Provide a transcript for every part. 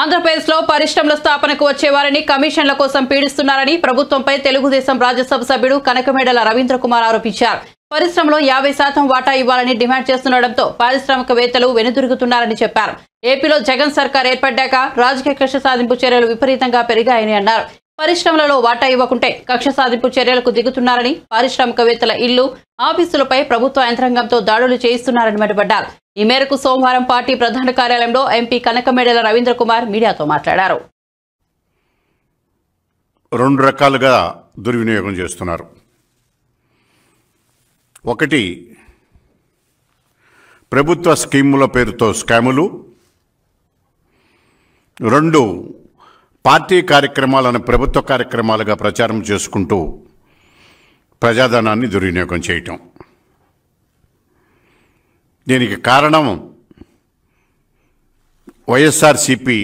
ఆంధ్రప్రదేశ్ లో పరిశ్రమల స్థాపనకు వచ్చేవారిని కమిషన్ల కోసం పీడిస్తున్నారని ప్రభుత్వంపై తెలుగుదేశం రాజ్యసభ సభ్యుడు కనకమేడల రవీంద్ర కుమార్ ఆరోపించారు పరిశ్రమలో యాభై శాతం వాటా ఇవ్వాలని డిమాండ్ చేస్తుండటంతో పారిశ్రామికవేత్తలు వెనుదిరుగుతున్నారని చెప్పారు ఏపీలో జగన్ సర్కార్ ఏర్పడ్డాక రాజకీయ కక్ష సాధింపు చర్యలు విపరీతంగా పెరిగాయని అన్నారు పరిశ్రమలలో వాటా ఇవ్వకుంటే కక్ష సాధింపు చర్యలకు దిగుతున్నారని పారిశ్రామికవేత్తల ఇల్లు ఆఫీసులపై ప్రభుత్వ యంత్రాంగంతో దాడులు చేయిస్తున్నారని మండిపడ్డారు ఈ మేరకు సోమవారం పార్టీ ప్రధాన కార్యాలయంలో ఎంపీ కనకమేడల రవీంద్ర కుమార్ మీడియాతో మాట్లాడారు రెండు రకాలుగా దుర్వినియోగం చేస్తున్నారు ఒకటి ప్రభుత్వ స్కీముల పేరుతో స్కాములు రెండు పార్టీ కార్యక్రమాలను ప్రభుత్వ కార్యక్రమాలుగా ప్రచారం చేసుకుంటూ ప్రజాధనాన్ని దుర్వినియోగం చేయటం దీనికి కారణం వైఎస్ఆర్సిపి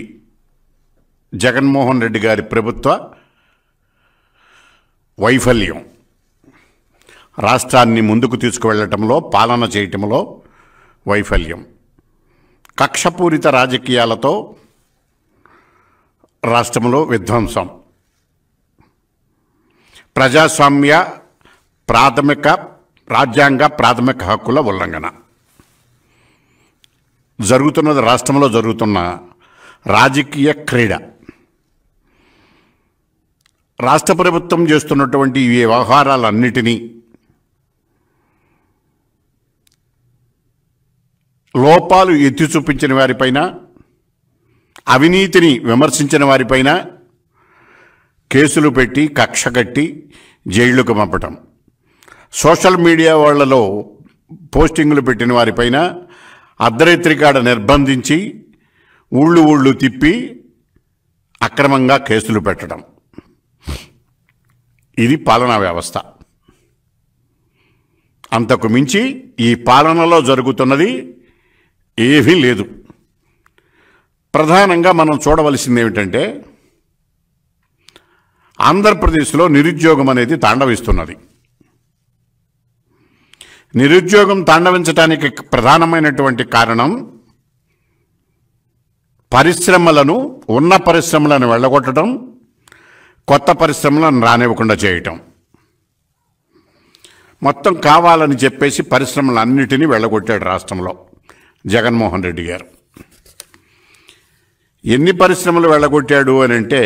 జగన్మోహన్ రెడ్డి గారి ప్రభుత్వ వైఫల్యం రాష్ట్రాన్ని ముందుకు తీసుకువెళ్లటంలో పాలన చేయటంలో వైఫల్యం కక్షపూరిత రాజకీయాలతో రాష్ట్రంలో విధ్వంసం ప్రజాస్వామ్య ప్రాథమిక రాజ్యాంగ ప్రాథమిక హక్కుల ఉల్లంఘన జరుగుతున్నది రాష్ట్రంలో జరుగుతున్న రాజకీయ క్రీడ రాష్ట్ర ప్రభుత్వం చేస్తున్నటువంటి ఈ వ్యవహారాలన్నిటినీ లోపాలు ఎత్తి చూపించిన వారిపైన అవినీతిని విమర్శించిన వారిపైన కేసులు పెట్టి కక్ష కట్టి జైళ్లకు పంపటం సోషల్ మీడియా వాళ్లలో పోస్టింగ్లు పెట్టిన వారిపైన అర్ధరాత్రి కాడ నిర్బంధించి ఊళ్ళు ఊళ్ళు తిప్పి అక్రమంగా కేసులు పెట్టడం ఇది పాలనా వ్యవస్థ అంతకు మించి ఈ పాలనలో జరుగుతున్నది ఏమీ లేదు ప్రధానంగా మనం చూడవలసింది ఏమిటంటే ఆంధ్రప్రదేశ్లో నిరుద్యోగం అనేది తాండవిస్తున్నది నిరుద్యోగం తాండవించడానికి ప్రధానమైనటువంటి కారణం పరిశ్రమలను ఉన్న పరిశ్రమలను వెళ్ళగొట్టడం కొత్త పరిశ్రమలను రానివ్వకుండా చేయటం మొత్తం కావాలని చెప్పేసి పరిశ్రమలు అన్నిటినీ వెళ్ళగొట్టాడు రాష్ట్రంలో జగన్మోహన్ రెడ్డి గారు ఎన్ని పరిశ్రమలు వెళ్ళగొట్టాడు అని అంటే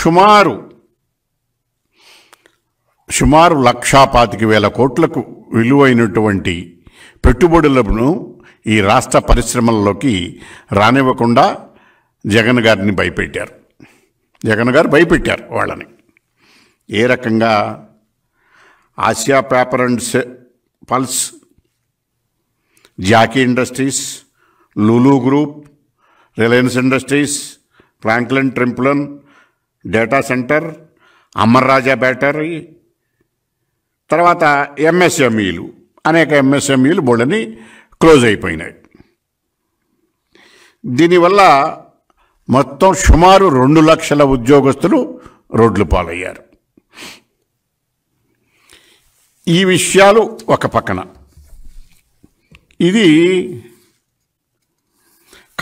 సుమారు సుమారు లక్షా పాతిక వేల కోట్లకు విలువైనటువంటి పెట్టుబడులను ఈ రాష్ట్ర పరిశ్రమల్లోకి రానివ్వకుండా జగన్ గారిని భయపెట్టారు జగన్ గారు భయపెట్టారు వాళ్ళని ఏ రకంగా Asia paper and pulp Jockey industries Lulu group Reliance industries Franklin Templeton data centre Amara Raja battery తర్వాత ఎంఎస్ఎంఈలు అనేక ఎంఎస్ఎంఈలు బోళ్ళని క్లోజ్ అయిపోయినాయి దీనివల్ల మొత్తం సుమారు రెండు లక్షల ఉద్యోగస్తులు రోడ్లు పాలయ్యారు ఈ విషయాలు ఒక పక్కన ఇది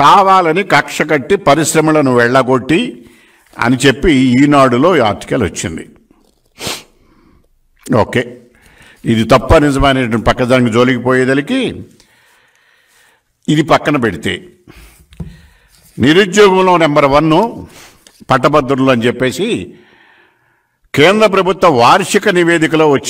కావాలని కక్ష కట్టి పరిశ్రమలను వెళ్ళగొట్టి అని చెప్పి ఈనాడులో ఆర్టికల్ వచ్చింది ఓకే ఇది తప్ప నిజమైన పక్కదానికి జోలికి పోయేదలికి ఇది పక్కన పెడితే నిరుద్యోగంలో నెంబర్ వన్ పట్టభద్రులు అని చెప్పేసి కేంద్ర ప్రభుత్వ వార్షిక నివేదికలో వచ్చి